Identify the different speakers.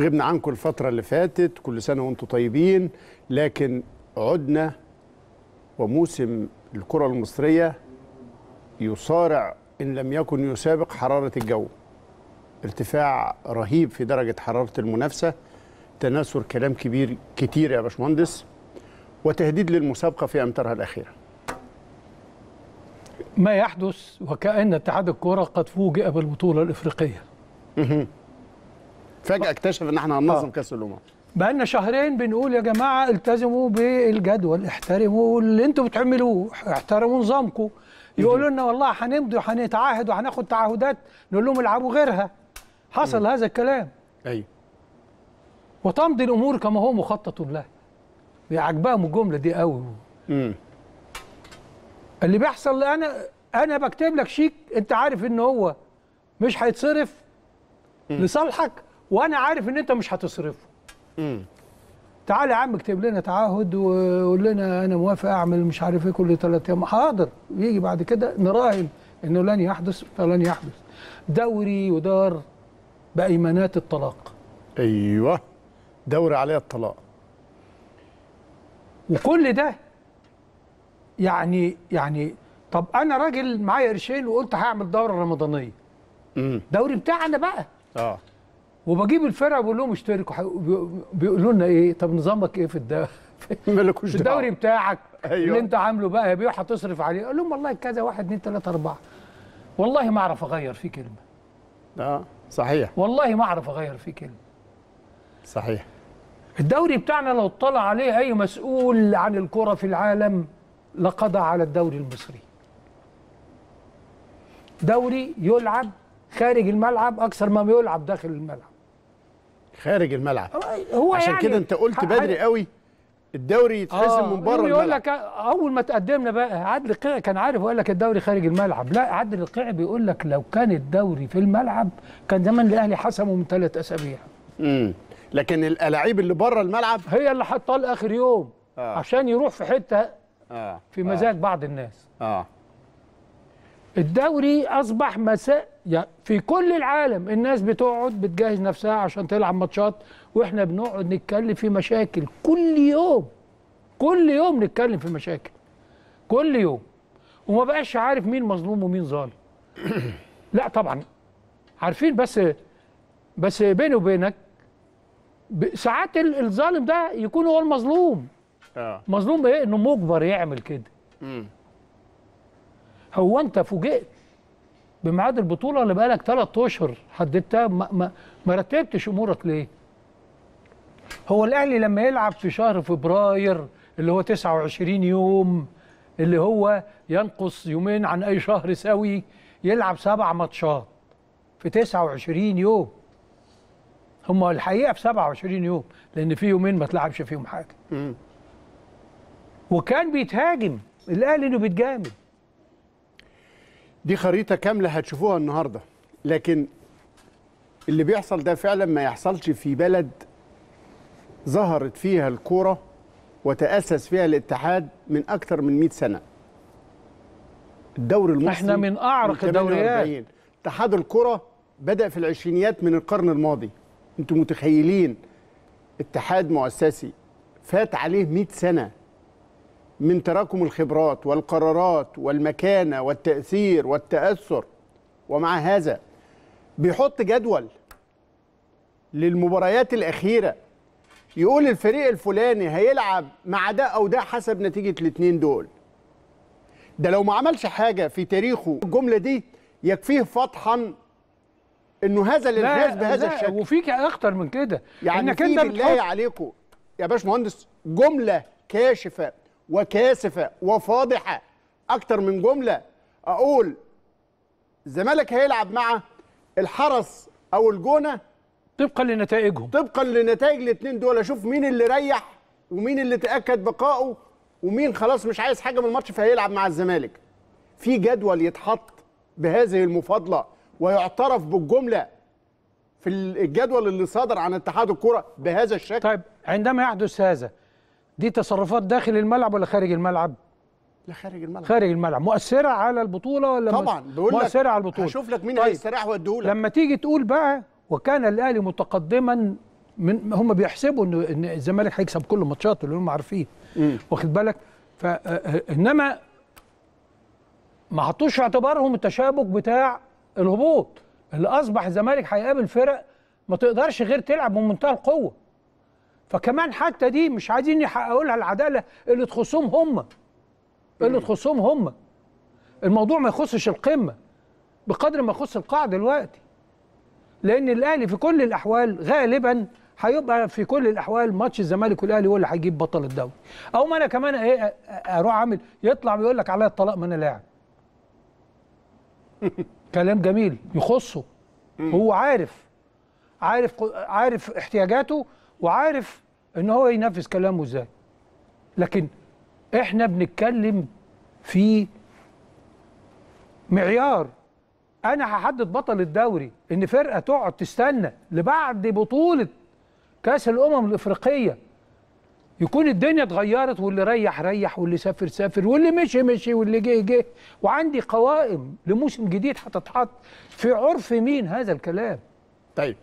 Speaker 1: غبنا عنكم الفترة اللي فاتت كل سنة وانتم طيبين لكن عدنا وموسم الكرة المصرية يصارع إن لم يكن يسابق حرارة الجو ارتفاع رهيب في درجة حرارة المنافسة تناثر كلام كبير كتير يا باشمهندس وتهديد للمسابقة في أمتارها الأخيرة
Speaker 2: ما يحدث وكأن اتحاد الكرة قد فوجئ بالبطولة الإفريقية فجاه اكتشف ان احنا هننظم آه. كاس الامم بقى لنا شهرين بنقول يا جماعه التزموا بالجدول احترموا اللي انتم بتعملوه احترموا نظامكم يقولوا لنا والله هنمضي وهنتعاهد وهناخد تعهدات نقول لهم العبوا غيرها حصل م. هذا الكلام ايوه وتمضي الامور كما هو مخطط لها عجباهم الجمله دي قوي امم اللي بيحصل انا انا بكتب لك شيك انت عارف ان هو مش هيتصرف لصالحك وانا عارف ان انت مش هتصرفه امم تعالى يا عم اكتب لنا تعهد وقول لنا انا موافق اعمل مش عارف ايه كل ثلاث ايام حاضر يجي بعد كده نراهن انه لن يحدث فلن يحدث دوري يدار بايمانات الطلاق ايوه دوري عليها الطلاق وكل ده يعني يعني طب انا راجل معايا قرشين وقلت هعمل دوره رمضانيه امم دوري بتاعنا بقى اه وبجيب الفرقه بقول لهم اشتركوا بيقولوا لنا ايه طب نظامك ايه في الدوري مالكوش دعوه الدوري بتاعك أيوة. اللي انت عامله بقى يا هتصرف عليه اقول لهم والله كذا واحد اثنين ثلاثه اربعه والله ما اعرف اغير فيه كلمه اه صحيح والله ما اعرف اغير فيه كلمه صحيح الدوري بتاعنا لو اطلع عليه اي مسؤول عن الكره في العالم لقضى على الدوري المصري دوري يلعب خارج الملعب اكثر ما يلعب داخل الملعب خارج الملعب
Speaker 1: هو عشان يعني كده انت قلت بدري قوي الدوري يتحسم آه من بره يقول لك
Speaker 2: اول ما تقدمنا بقى عدل القيعي كان عارف وقال لك الدوري خارج الملعب لا عدل القيعي بيقول لك لو كان الدوري في الملعب كان زمان الاهلي حسمه من ثلاث اسابيع امم لكن الالاعيب اللي بره الملعب هي اللي حطاه لاخر يوم آه. عشان يروح في حته آه. في مزاج آه. بعض الناس اه الدوري اصبح مساء يعني في كل العالم الناس بتقعد بتجهز نفسها عشان تلعب ماتشات واحنا بنقعد نتكلم في مشاكل كل يوم كل يوم نتكلم في مشاكل كل يوم وما بقاش عارف مين مظلوم ومين ظالم لا طبعا عارفين بس بس بيني وبينك ساعات الظالم ده يكون هو المظلوم اه مظلوم ايه انه مجبر يعمل كده هو انت فوجئت بميعاد البطوله اللي بقالك ثلاث اشهر حددتها ما, ما, ما رتبتش امورك ليه؟ هو الاهلي لما يلعب في شهر فبراير اللي هو 29 يوم اللي هو ينقص يومين عن اي شهر سوي يلعب سبع ماتشات في 29 يوم هم الحقيقه في 27 يوم لان في يومين ما تلعبش فيهم حاجه وكان بيتهاجم الاهلي انه بيتجامل دي خريطه كامله
Speaker 1: هتشوفوها النهارده لكن اللي بيحصل ده فعلا ما يحصلش في بلد ظهرت فيها الكوره وتاسس فيها الاتحاد من اكثر من 100 سنه الدوري المصري احنا من اعرق الدوريات اتحاد الكره بدا في العشرينيات من القرن الماضي انتم متخيلين اتحاد مؤسسي فات عليه 100 سنه من تراكم الخبرات والقرارات والمكانة والتأثير والتأثر ومع هذا بيحط جدول للمباريات الأخيرة يقول الفريق الفلاني هيلعب مع ده أو ده حسب نتيجة الاتنين دول ده لو ما عملش حاجة في تاريخه الجملة دي يكفيه فضحا انه هذا الانحاز بهذا لا الشكل وفيك اكتر من كده يعني انك انت بالله بتحط... عليكم يا باشمهندس جمله كاشفه وكاسفه وفاضحه اكتر من جمله اقول الزمالك هيلعب مع الحرس او الجونه طبقا لنتائجهم طبقا لنتائج الاثنين دول اشوف مين اللي ريح ومين اللي تاكد بقائه ومين خلاص مش عايز حاجه من الماتش فهيلعب مع الزمالك في جدول يتحط بهذه المفاضله ويعترف بالجمله في الجدول اللي صادر عن اتحاد
Speaker 2: الكره بهذا الشكل طيب عندما يحدث هذا دي تصرفات داخل الملعب ولا خارج الملعب؟
Speaker 1: لا خارج الملعب خارج
Speaker 2: الملعب مؤثره على البطوله ولا طبعا بقول مؤثره لك على البطوله هشوف لك مين طيب. هيستريح واديهولك لما تيجي تقول بقى وكان الاهلي متقدما من هم بيحسبوا ان الزمالك هيكسب كل ماتشاته اللي هم عارفين واخد بالك فانما آه، آه، ما حطوش في اعتبارهم التشابك بتاع الهبوط اللي اصبح الزمالك هيقابل فرق ما تقدرش غير تلعب بمنتهى القوه فكمان حتى دي مش عايزين يحققوا لها العداله اللي تخصهم هم اللي تخصهم هم الموضوع ما يخصش القمه بقدر ما يخص القاع دلوقتي لان الاهلي في كل الاحوال غالبا هيبقى في كل الاحوال ماتش الزمالك والاهلي هو اللي هيجيب بطل الدوري او ما انا كمان ايه اروح عامل يطلع بيقول لك عليا الطلاق ما انا لاعب كلام جميل يخصه هو عارف عارف عارف احتياجاته وعارف ان هو ينفذ كلامه ازاي لكن احنا بنتكلم في معيار انا هحدد بطل الدوري ان فرقه تقعد تستنى لبعد بطوله كاس الامم الافريقيه يكون الدنيا اتغيرت واللي ريح ريح واللي سافر سافر واللي مشي مشي واللي جه جه وعندي قوائم لموسم جديد هتتحط في عرف مين هذا الكلام طيب